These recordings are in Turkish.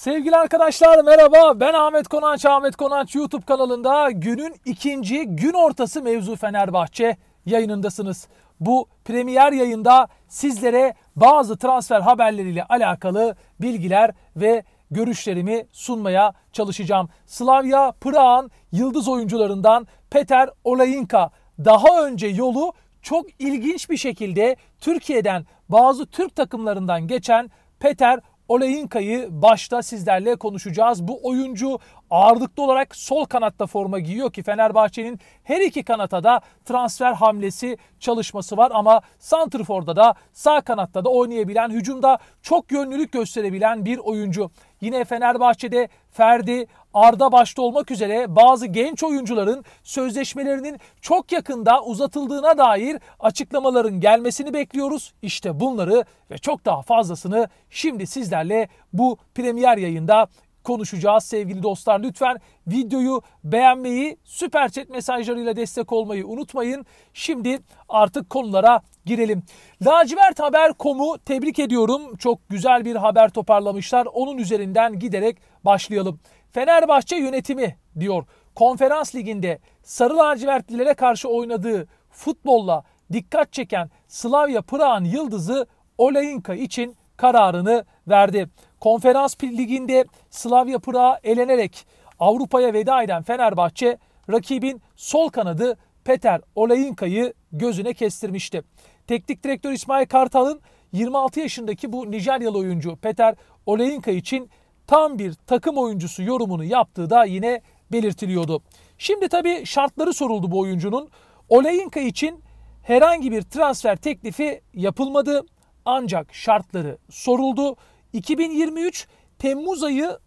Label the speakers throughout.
Speaker 1: Sevgili arkadaşlar merhaba ben Ahmet Konanç. Ahmet Konanç YouTube kanalında günün ikinci gün ortası mevzu Fenerbahçe yayınındasınız. Bu premier yayında sizlere bazı transfer haberleriyle alakalı bilgiler ve görüşlerimi sunmaya çalışacağım. Slavia Praha'nın yıldız oyuncularından Peter Olayinka daha önce yolu çok ilginç bir şekilde Türkiye'den bazı Türk takımlarından geçen Peter Oleyinka'yı başta sizlerle konuşacağız. Bu oyuncu ağırlıklı olarak sol kanatta forma giyiyor ki Fenerbahçe'nin her iki kanata da transfer hamlesi çalışması var ama Santrfor'da da sağ kanatta da oynayabilen, hücumda çok yönlülük gösterebilen bir oyuncu. Yine Fenerbahçe'de Ferdi, Arda başta olmak üzere bazı genç oyuncuların sözleşmelerinin çok yakında uzatıldığına dair açıklamaların gelmesini bekliyoruz. İşte bunları ve çok daha fazlasını şimdi sizlerle bu Premier yayında konuşacağız sevgili dostlar. Lütfen videoyu beğenmeyi, süper chat mesajlarıyla destek olmayı unutmayın. Şimdi artık konulara girelim. Lacivert Haber.com'u tebrik ediyorum. Çok güzel bir haber toparlamışlar. Onun üzerinden giderek başlayalım. Fenerbahçe yönetimi diyor. Konferans liginde sarı lacivertlilere karşı oynadığı futbolla dikkat çeken Slavia Praha'nın yıldızı Olayinka için kararını verdi. Konferans liginde Slavia Praha elenerek Avrupa'ya veda eden Fenerbahçe rakibin sol kanadı Peter Olayinka'yı gözüne kestirmişti. Teknik direktör İsmail Kartal'ın 26 yaşındaki bu Nijeryalı oyuncu Peter Olayinka için tam bir takım oyuncusu yorumunu yaptığı da yine belirtiliyordu. Şimdi tabii şartları soruldu bu oyuncunun. Oleyinka için herhangi bir transfer teklifi yapılmadı ancak şartları soruldu. 2023 Temmuz ayına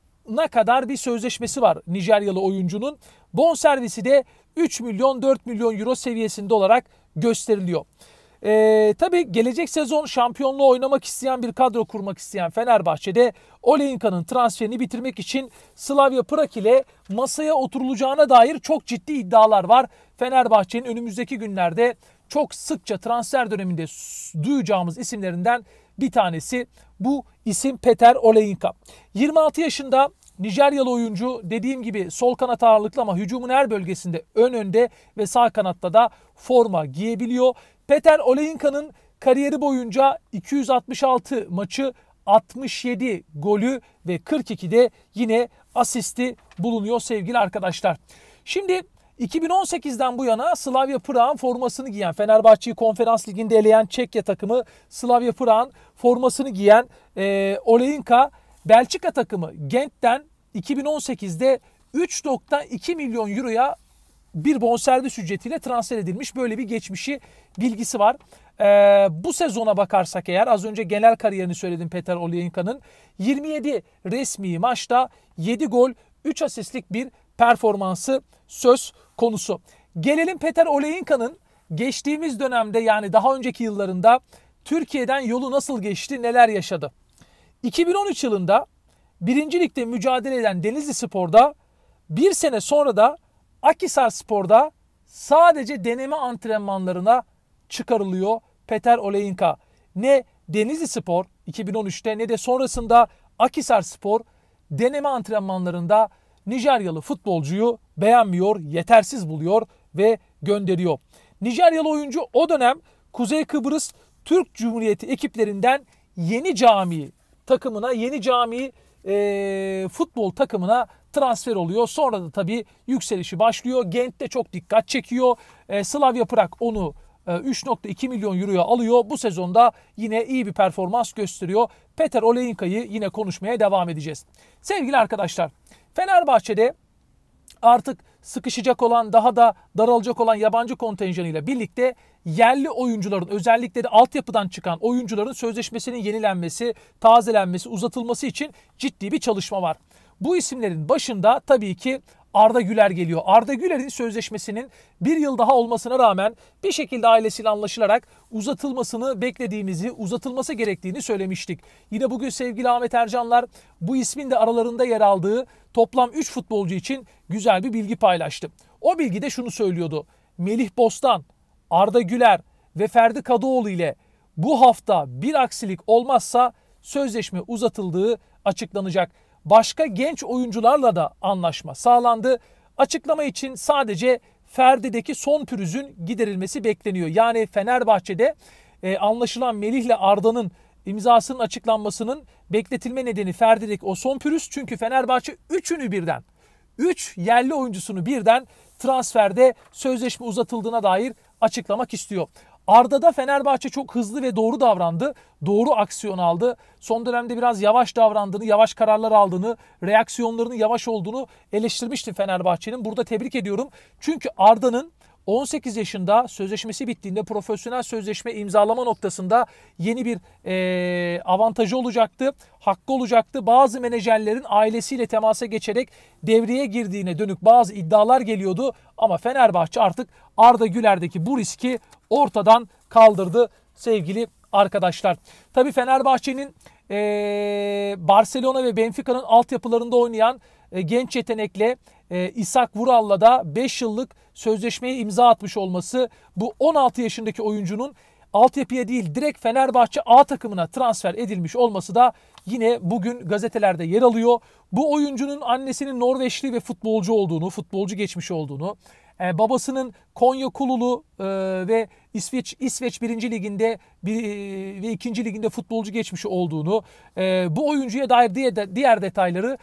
Speaker 1: kadar bir sözleşmesi var Nijeryalı oyuncunun. Bon servisi de 3 milyon 4 milyon euro seviyesinde olarak gösteriliyor. E, tabii gelecek sezon şampiyonluğu oynamak isteyen bir kadro kurmak isteyen Fenerbahçe'de Olenka'nın transferini bitirmek için Slavia Prag ile masaya oturulacağına dair çok ciddi iddialar var. Fenerbahçe'nin önümüzdeki günlerde çok sıkça transfer döneminde duyacağımız isimlerinden bir tanesi bu isim Peter Oleinka. 26 yaşında Nijeryalı oyuncu dediğim gibi sol kanat ağırlıklı ama hücumun her bölgesinde ön önde ve sağ kanatta da forma giyebiliyor. Peter Olenka'nın kariyeri boyunca 266 maçı 67 golü ve 42'de yine asisti bulunuyor sevgili arkadaşlar. Şimdi 2018'den bu yana Slavia Prag'ın formasını giyen Fenerbahçe'yi konferans liginde eleyen Çekya takımı Slavia Prag'ın formasını giyen e, Oleinka Belçika takımı Gent'ten 2018'de 3.2 milyon euroya bir bonservis ücretiyle transfer edilmiş. Böyle bir geçmişi bilgisi var. Ee, bu sezona bakarsak eğer az önce genel kariyerini söyledim Peter Olyenka'nın. 27 resmi maçta 7 gol 3 asistlik bir performansı söz konusu. Gelelim Peter Olyenka'nın geçtiğimiz dönemde yani daha önceki yıllarında Türkiye'den yolu nasıl geçti, neler yaşadı? 2013 yılında birincilikte mücadele eden Denizli Spor'da bir sene sonra da Akisar Spor'da sadece deneme antrenmanlarına çıkarılıyor Peter Oleyinka. Ne Denizli Spor 2013'te ne de sonrasında Akisar Spor deneme antrenmanlarında Nijeryalı futbolcuyu beğenmiyor, yetersiz buluyor ve gönderiyor. Nijeryalı oyuncu o dönem Kuzey Kıbrıs Türk Cumhuriyeti ekiplerinden Yeni Cami takımına, Yeni Cami e, futbol takımına transfer oluyor. Sonra da tabii yükselişi başlıyor. de çok dikkat çekiyor. E, Slavia Prag onu 3.2 e, milyon euroya alıyor. Bu sezonda yine iyi bir performans gösteriyor. Peter Oleinka'yı yine konuşmaya devam edeceğiz. Sevgili arkadaşlar, Fenerbahçe'de artık sıkışacak olan, daha da daralacak olan yabancı kontenjanıyla birlikte yerli oyuncuların özellikle de altyapıdan çıkan oyuncuların sözleşmesinin yenilenmesi, tazelenmesi, uzatılması için ciddi bir çalışma var. Bu isimlerin başında tabii ki Arda Güler geliyor. Arda Güler'in sözleşmesinin bir yıl daha olmasına rağmen bir şekilde ailesiyle anlaşılarak uzatılmasını beklediğimizi, uzatılması gerektiğini söylemiştik. Yine bugün sevgili Ahmet Ercanlar bu ismin de aralarında yer aldığı toplam 3 futbolcu için güzel bir bilgi paylaştı. O bilgi de şunu söylüyordu. Melih Bostan, Arda Güler ve Ferdi Kadıoğlu ile bu hafta bir aksilik olmazsa sözleşme uzatıldığı açıklanacak başka genç oyuncularla da anlaşma sağlandı. Açıklama için sadece Ferdi'deki son pürüzün giderilmesi bekleniyor. Yani Fenerbahçe'de e, anlaşılan Melih'le Arda'nın imzasının açıklanmasının bekletilme nedeni Ferdi'deki o son pürüz. Çünkü Fenerbahçe üçünü birden, üç yerli oyuncusunu birden transferde sözleşme uzatıldığına dair açıklamak istiyor. Arda'da Fenerbahçe çok hızlı ve doğru davrandı. Doğru aksiyon aldı. Son dönemde biraz yavaş davrandığını, yavaş kararlar aldığını, reaksiyonlarının yavaş olduğunu eleştirmişti Fenerbahçe'nin. Burada tebrik ediyorum. Çünkü Arda'nın 18 yaşında sözleşmesi bittiğinde profesyonel sözleşme imzalama noktasında yeni bir e, avantajı olacaktı, hakkı olacaktı. Bazı menajerlerin ailesiyle temasa geçerek devreye girdiğine dönük bazı iddialar geliyordu. Ama Fenerbahçe artık Arda Güler'deki bu riski ortadan kaldırdı sevgili arkadaşlar. Tabi Fenerbahçe'nin e, Barcelona ve Benfica'nın altyapılarında oynayan e, genç yetenekle e, İshak Vural'la da 5 yıllık sözleşmeye imza atmış olması bu 16 yaşındaki oyuncunun altyapıya değil direkt Fenerbahçe A takımına transfer edilmiş olması da yine bugün gazetelerde yer alıyor. Bu oyuncunun annesinin Norveçli ve futbolcu olduğunu, futbolcu geçmiş olduğunu, e, babasının Konya Kululu e, ve İsveç İsveç 1. liginde bir, e, ve 2. liginde futbolcu geçmişi olduğunu, e, bu oyuncuya dair diye diğer detayları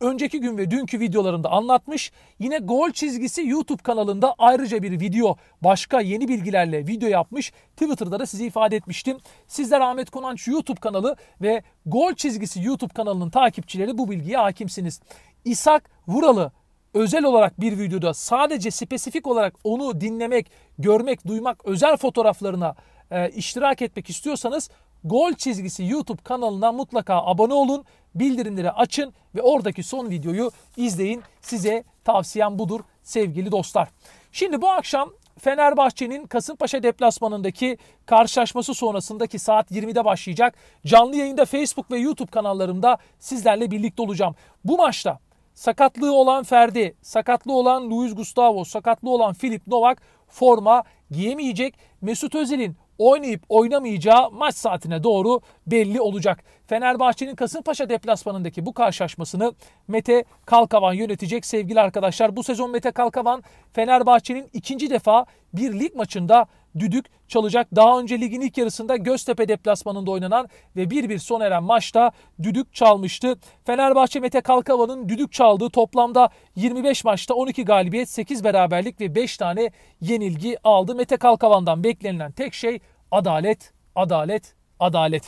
Speaker 1: önceki gün ve dünkü videolarında anlatmış. Yine Gol Çizgisi YouTube kanalında ayrıca bir video, başka yeni bilgilerle video yapmış. Twitter'da da sizi ifade etmiştim. Sizler Ahmet Konanç YouTube kanalı ve Gol Çizgisi YouTube kanalının takipçileri bu bilgiye hakimsiniz. İshak Vuralı özel olarak bir videoda sadece spesifik olarak onu dinlemek, görmek, duymak, özel fotoğraflarına e, iştirak etmek istiyorsanız Gol Çizgisi YouTube kanalına mutlaka abone olun, bildirimleri açın ve oradaki son videoyu izleyin. Size tavsiyem budur sevgili dostlar. Şimdi bu akşam Fenerbahçe'nin Kasımpaşa deplasmanındaki karşılaşması sonrasındaki saat 20'de başlayacak. Canlı yayında Facebook ve YouTube kanallarımda sizlerle birlikte olacağım. Bu maçta Sakatlığı olan Ferdi, sakatlığı olan Luis Gustavo, sakatlığı olan Filip Novak forma giyemeyecek. Mesut Özil'in oynayıp oynamayacağı maç saatine doğru belli olacak. Fenerbahçe'nin Kasımpaşa deplasmanındaki bu karşılaşmasını Mete Kalkavan yönetecek sevgili arkadaşlar. Bu sezon Mete Kalkavan Fenerbahçe'nin ikinci defa bir lig maçında düdük çalacak. Daha önce ligin ilk yarısında Göztepe deplasmanında oynanan ve 1-1 son eren maçta düdük çalmıştı. Fenerbahçe Mete Kalkava'nın düdük çaldığı toplamda 25 maçta 12 galibiyet, 8 beraberlik ve 5 tane yenilgi aldı. Mete Kalkava'ndan beklenilen tek şey adalet, adalet, adalet.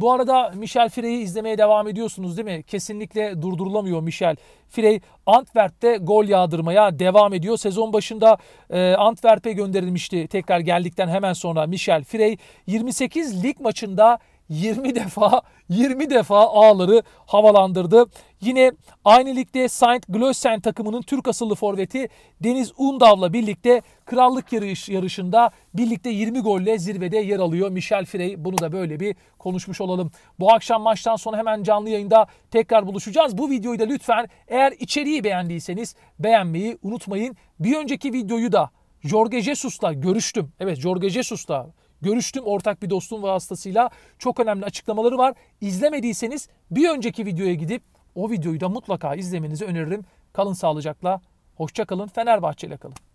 Speaker 1: Bu arada Michel Frey'i izlemeye devam ediyorsunuz değil mi? Kesinlikle durdurulamıyor Michel Frey. Antwerp'te gol yağdırmaya devam ediyor. Sezon başında e, Antwerp'e gönderilmişti tekrar geldikten hemen sonra Michel Frey. 28 lig maçında 20 defa 20 defa ağları havalandırdı. Yine aynı ligde Saint Glossen takımının Türk asıllı forveti Deniz Undav'la birlikte krallık yarış yarışında birlikte 20 golle zirvede yer alıyor Michel Frey. Bunu da böyle bir konuşmuş olalım. Bu akşam maçtan sonra hemen canlı yayında tekrar buluşacağız. Bu videoyu da lütfen eğer içeriği beğendiyseniz beğenmeyi unutmayın. Bir önceki videoyu da Jorge Jesus'la görüştüm. Evet Jorge Jesus'la görüştüm ortak bir dostum vasıtasıyla. Çok önemli açıklamaları var. İzlemediyseniz bir önceki videoya gidip o videoyu da mutlaka izlemenizi öneririm. Kalın sağlıcakla, hoşça kalın, Fenerbahçe ile kalın.